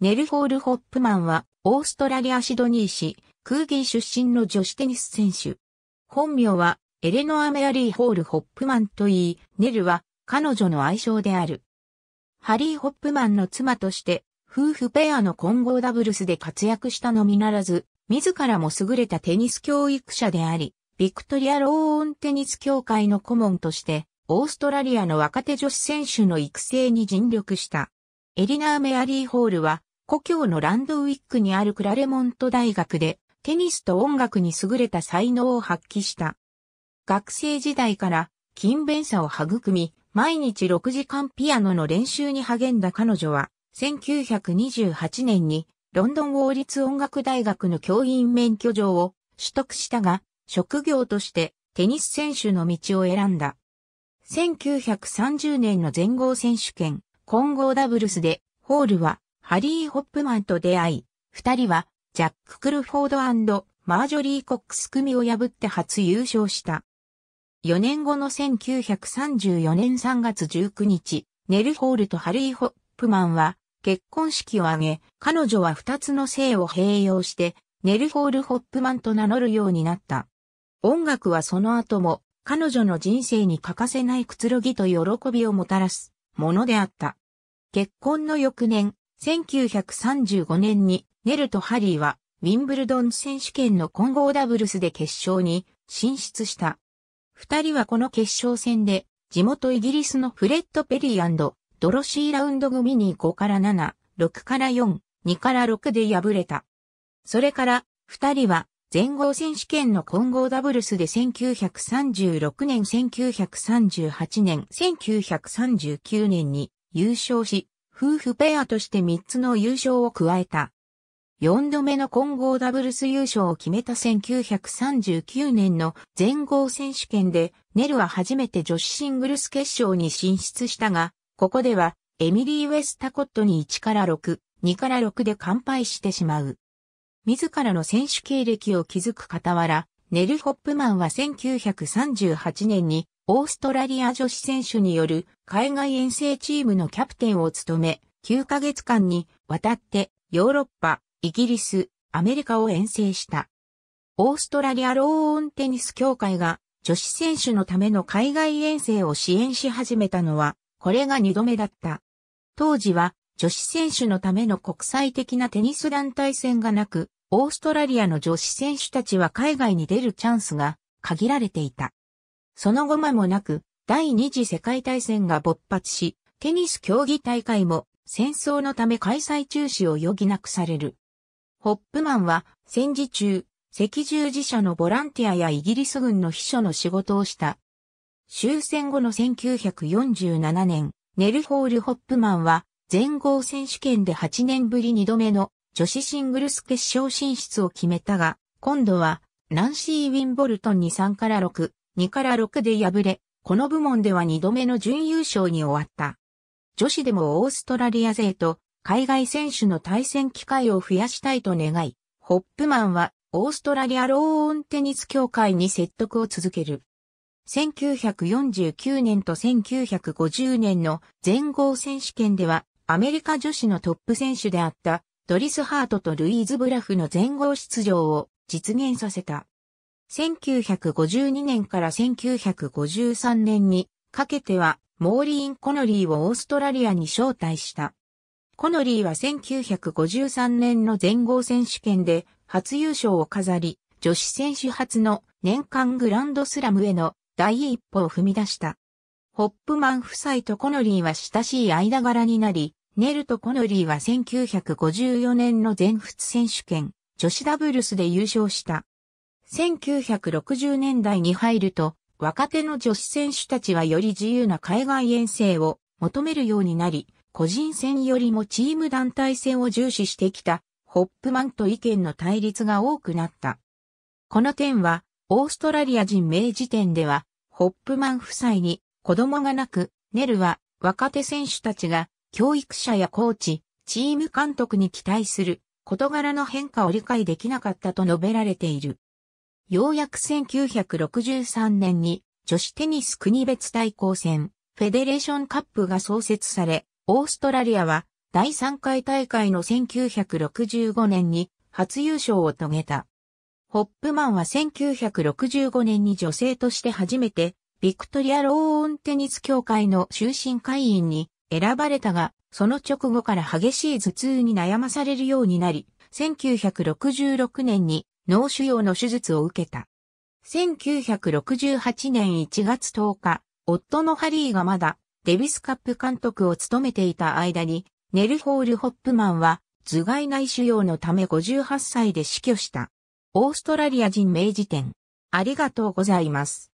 ネル・ホール・ホップマンは、オーストラリア・シドニー市、クーギー出身の女子テニス選手。本名は、エレノア・メアリー・ホール・ホップマンといい、ネルは、彼女の愛称である。ハリー・ホップマンの妻として、夫婦ペアの混合ダブルスで活躍したのみならず、自らも優れたテニス教育者であり、ビクトリア・ローオンテニス協会の顧問として、オーストラリアの若手女子選手の育成に尽力した。エリナー・メアリー・ホールは、故郷のランドウィックにあるクラレモント大学でテニスと音楽に優れた才能を発揮した。学生時代から勤勉さを育み、毎日6時間ピアノの練習に励んだ彼女は、1928年にロンドン王立音楽大学の教員免許状を取得したが、職業としてテニス選手の道を選んだ。1930年の全豪選手権混合ダブルスでホールはハリー・ホップマンと出会い、二人は、ジャック・クルフォードマージョリー・コックス組を破って初優勝した。4年後の1934年3月19日、ネル・ホールとハリー・ホップマンは、結婚式を挙げ、彼女は二つの姓を併用して、ネル・ホール・ホップマンと名乗るようになった。音楽はその後も、彼女の人生に欠かせないくつろぎと喜びをもたらすものであった。結婚の翌年、1935年にネルとハリーはウィンブルドン選手権の混合ダブルスで決勝に進出した。二人はこの決勝戦で地元イギリスのフレッド・ペリードロシーラウンド組に5から7、6から4、2から6で敗れた。それから二人は全豪選手権の混合ダブルスで1936年、1938年、1939年に優勝し、夫婦ペアとして3つの優勝を加えた。4度目の混合ダブルス優勝を決めた1939年の全豪選手権で、ネルは初めて女子シングルス決勝に進出したが、ここでは、エミリー・ウェスタコットに1から6、2から6で完敗してしまう。自らの選手経歴を築く傍ら、ネル・ホップマンは1938年にオーストラリア女子選手による海外遠征チームのキャプテンを務め、9ヶ月間にわたってヨーロッパ、イギリス、アメリカを遠征した。オーストラリアローオンテニス協会が女子選手のための海外遠征を支援し始めたのは、これが2度目だった。当時は女子選手のための国際的なテニス団体戦がなく、オーストラリアの女子選手たちは海外に出るチャンスが限られていた。その後間もなく、第二次世界大戦が勃発し、テニス競技大会も戦争のため開催中止を余儀なくされる。ホップマンは戦時中、赤十字社のボランティアやイギリス軍の秘書の仕事をした。終戦後の1947年、ネルホール・ホップマンは全豪選手権で8年ぶり2度目の女子シングルス決勝進出を決めたが、今度はナンシー・ウィンボルトンに3から6、2から6で敗れ、この部門では2度目の準優勝に終わった。女子でもオーストラリア勢と海外選手の対戦機会を増やしたいと願い、ホップマンはオーストラリアローオンテニス協会に説得を続ける。1949年と1950年の全豪選手権ではアメリカ女子のトップ選手であったドリス・ハートとルイーズ・ブラフの全豪出場を実現させた。1952年から1953年にかけてはモーリーン・コノリーをオーストラリアに招待した。コノリーは1953年の全豪選手権で初優勝を飾り、女子選手初の年間グランドスラムへの第一歩を踏み出した。ホップマン夫妻とコノリーは親しい間柄になり、ネルとコノリーは1954年の全仏選手権、女子ダブルスで優勝した。1960年代に入ると、若手の女子選手たちはより自由な海外遠征を求めるようになり、個人戦よりもチーム団体戦を重視してきた、ホップマンと意見の対立が多くなった。この点は、オーストラリア人名時点では、ホップマン夫妻に子供がなく、ネルは若手選手たちが教育者やコーチ、チーム監督に期待する事柄の変化を理解できなかったと述べられている。ようやく1963年に女子テニス国別対抗戦、フェデレーションカップが創設され、オーストラリアは第3回大会の1965年に初優勝を遂げた。ホップマンは1965年に女性として初めて、ビクトリア・ローオンテニス協会の終身会員に選ばれたが、その直後から激しい頭痛に悩まされるようになり、1966年に脳腫瘍の手術を受けた。1968年1月10日、夫のハリーがまだデビスカップ監督を務めていた間に、ネルホール・ホップマンは頭蓋内腫瘍のため58歳で死去した。オーストラリア人明治店。ありがとうございます。